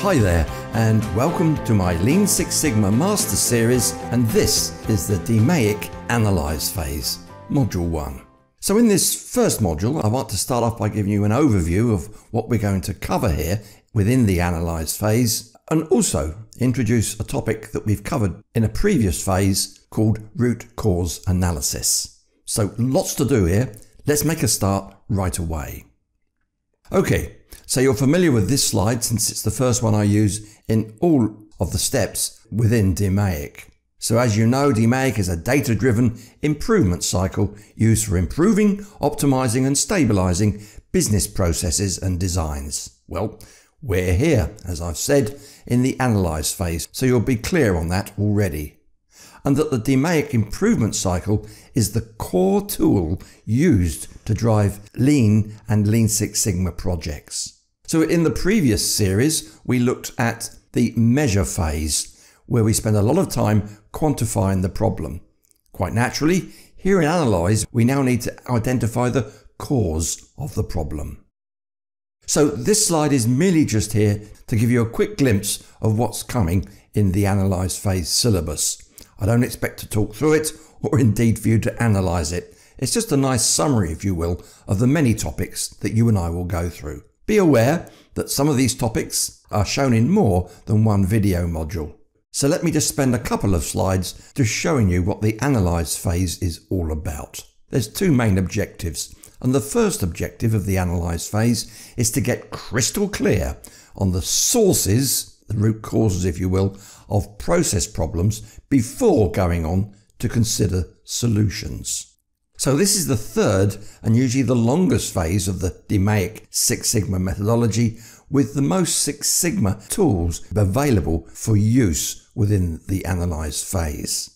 Hi there, and welcome to my Lean Six Sigma Master Series, and this is the DMAIC Analyze Phase, Module 1. So in this first module, I want to start off by giving you an overview of what we're going to cover here within the Analyze phase, and also introduce a topic that we've covered in a previous phase called Root Cause Analysis. So lots to do here. Let's make a start right away. Okay, so you're familiar with this slide since it's the first one I use in all of the steps within DMAIC. So as you know, DMAIC is a data-driven improvement cycle used for improving, optimizing and stabilizing business processes and designs. Well, we're here, as I've said, in the analyze phase, so you'll be clear on that already. And that the DMAIC improvement cycle is the core tool used to drive Lean and Lean Six Sigma projects. So in the previous series, we looked at the measure phase, where we spend a lot of time quantifying the problem. Quite naturally, here in Analyze, we now need to identify the cause of the problem. So this slide is merely just here to give you a quick glimpse of what's coming in the Analyze phase syllabus. I don't expect to talk through it or indeed for you to analyze it. It's just a nice summary, if you will, of the many topics that you and I will go through. Be aware that some of these topics are shown in more than one video module. So let me just spend a couple of slides just showing you what the analyze phase is all about. There's two main objectives and the first objective of the analyze phase is to get crystal clear on the sources, the root causes if you will, of process problems before going on to consider solutions. So this is the third and usually the longest phase of the DMAIC Six Sigma methodology with the most Six Sigma tools available for use within the analyzed phase.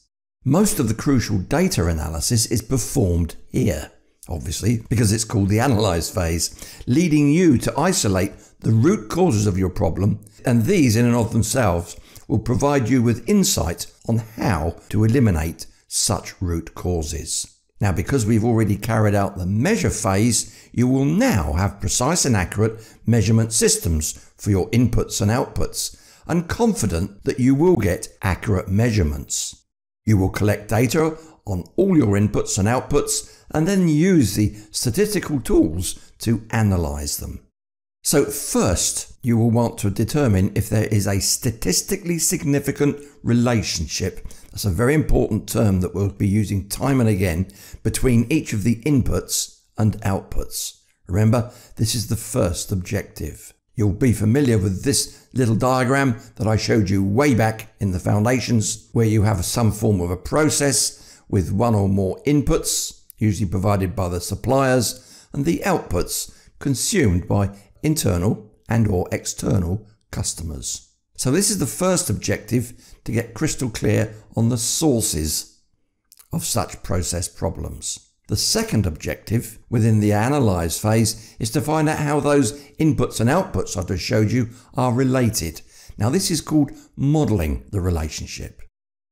Most of the crucial data analysis is performed here, obviously, because it's called the analyze phase, leading you to isolate the root causes of your problem, and these in and of themselves will provide you with insight on how to eliminate such root causes. Now, because we've already carried out the measure phase, you will now have precise and accurate measurement systems for your inputs and outputs, and confident that you will get accurate measurements. You will collect data on all your inputs and outputs and then use the statistical tools to analyze them. So first, you will want to determine if there is a statistically significant relationship. That's a very important term that we'll be using time and again between each of the inputs and outputs. Remember, this is the first objective. You'll be familiar with this little diagram that I showed you way back in the foundations, where you have some form of a process with one or more inputs, usually provided by the suppliers, and the outputs consumed by internal and or external customers. So this is the first objective to get crystal clear on the sources of such process problems. The second objective within the analyze phase is to find out how those inputs and outputs I just showed you are related. Now this is called modeling the relationship.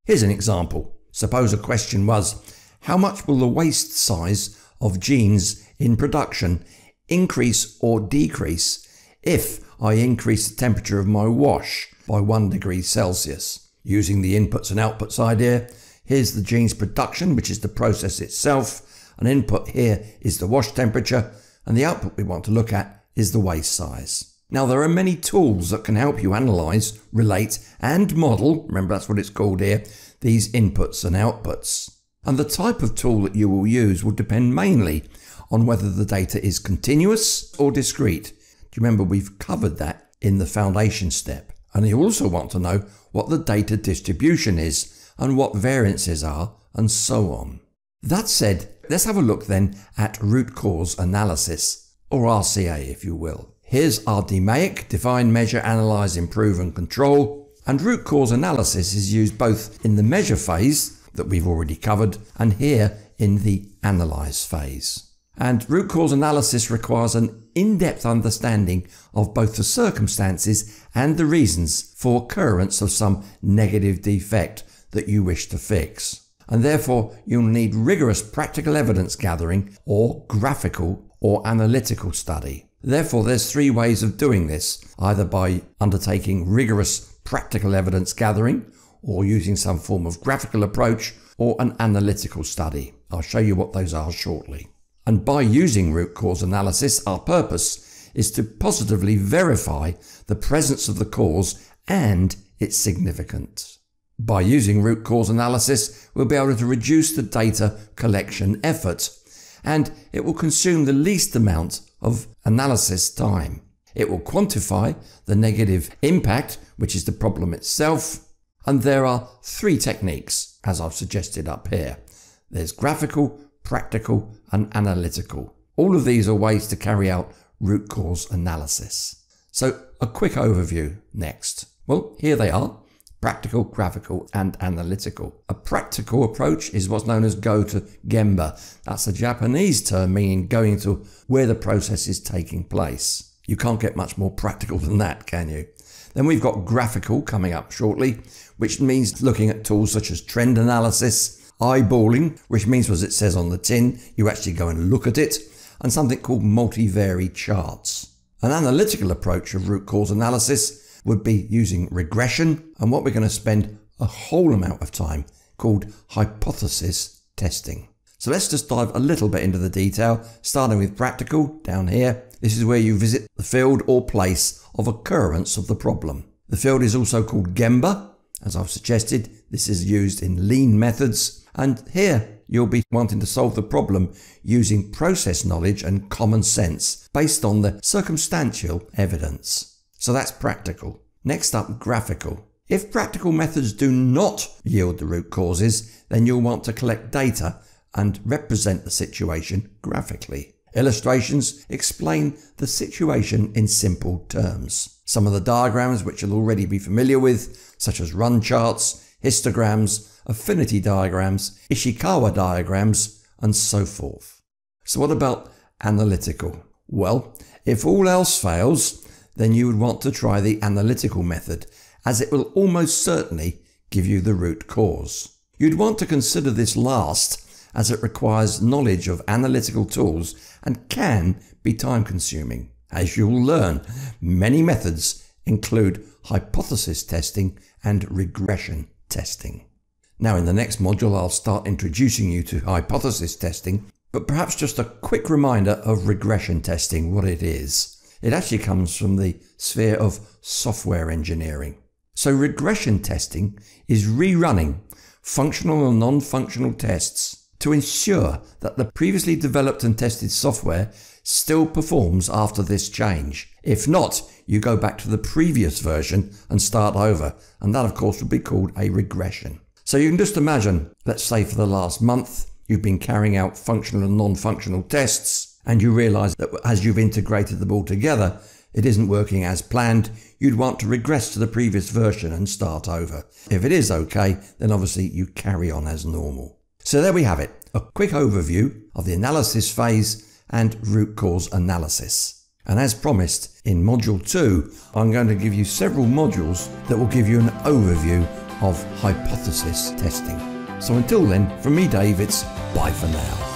Here's an example. Suppose a question was, how much will the waste size of genes in production increase or decrease if I increase the temperature of my wash by 1 degree Celsius. Using the inputs and outputs idea, here's the gene's production, which is the process itself. An input here is the wash temperature, and the output we want to look at is the waste size. Now, there are many tools that can help you analyze, relate, and model, remember that's what it's called here, these inputs and outputs. And the type of tool that you will use will depend mainly on whether the data is continuous or discrete. Do you remember we've covered that in the foundation step? And you also want to know what the data distribution is and what variances are and so on. That said, let's have a look then at root cause analysis, or RCA if you will. Here's our DMAIC, define, measure, analyze, improve and control. And root cause analysis is used both in the measure phase that we've already covered and here in the analyze phase. And root cause analysis requires an in-depth understanding of both the circumstances and the reasons for occurrence of some negative defect that you wish to fix. And therefore, you'll need rigorous practical evidence gathering or graphical or analytical study. Therefore, there's three ways of doing this, either by undertaking rigorous practical evidence gathering or using some form of graphical approach or an analytical study. I'll show you what those are shortly. And by using root cause analysis, our purpose is to positively verify the presence of the cause and its significance. By using root cause analysis, we'll be able to reduce the data collection effort and it will consume the least amount of analysis time. It will quantify the negative impact, which is the problem itself. And there are three techniques, as I've suggested up here. There's graphical, practical, and analytical. All of these are ways to carry out root cause analysis. So a quick overview next. Well, here they are practical, graphical, and analytical. A practical approach is what's known as go to gemba. That's a Japanese term meaning going to where the process is taking place. You can't get much more practical than that, can you? Then we've got graphical coming up shortly, which means looking at tools such as trend analysis, eyeballing, which means as it says on the tin, you actually go and look at it, and something called multivariate charts. An analytical approach of root cause analysis would be using regression and what we're going to spend a whole amount of time called hypothesis testing. So let's just dive a little bit into the detail, starting with practical down here. This is where you visit the field or place of occurrence of the problem. The field is also called Gemba as I've suggested, this is used in lean methods, and here you'll be wanting to solve the problem using process knowledge and common sense based on the circumstantial evidence. So that's practical. Next up, graphical. If practical methods do not yield the root causes, then you'll want to collect data and represent the situation graphically. Illustrations explain the situation in simple terms. Some of the diagrams, which you'll already be familiar with, such as run charts, histograms, affinity diagrams, Ishikawa diagrams, and so forth. So what about analytical? Well, if all else fails, then you would want to try the analytical method, as it will almost certainly give you the root cause. You'd want to consider this last as it requires knowledge of analytical tools and can be time consuming. As you'll learn, many methods include hypothesis testing and regression testing. Now in the next module I'll start introducing you to hypothesis testing, but perhaps just a quick reminder of regression testing, what it is. It actually comes from the sphere of software engineering. So regression testing is rerunning functional and non-functional tests to ensure that the previously developed and tested software still performs after this change if not, you go back to the previous version and start over, and that of course would be called a regression. So you can just imagine, let's say for the last month, you've been carrying out functional and non-functional tests, and you realize that as you've integrated them all together, it isn't working as planned, you'd want to regress to the previous version and start over. If it is okay, then obviously you carry on as normal. So there we have it, a quick overview of the analysis phase and root cause analysis. And as promised, in Module 2, I'm going to give you several modules that will give you an overview of hypothesis testing. So until then, from me, Dave, it's bye for now.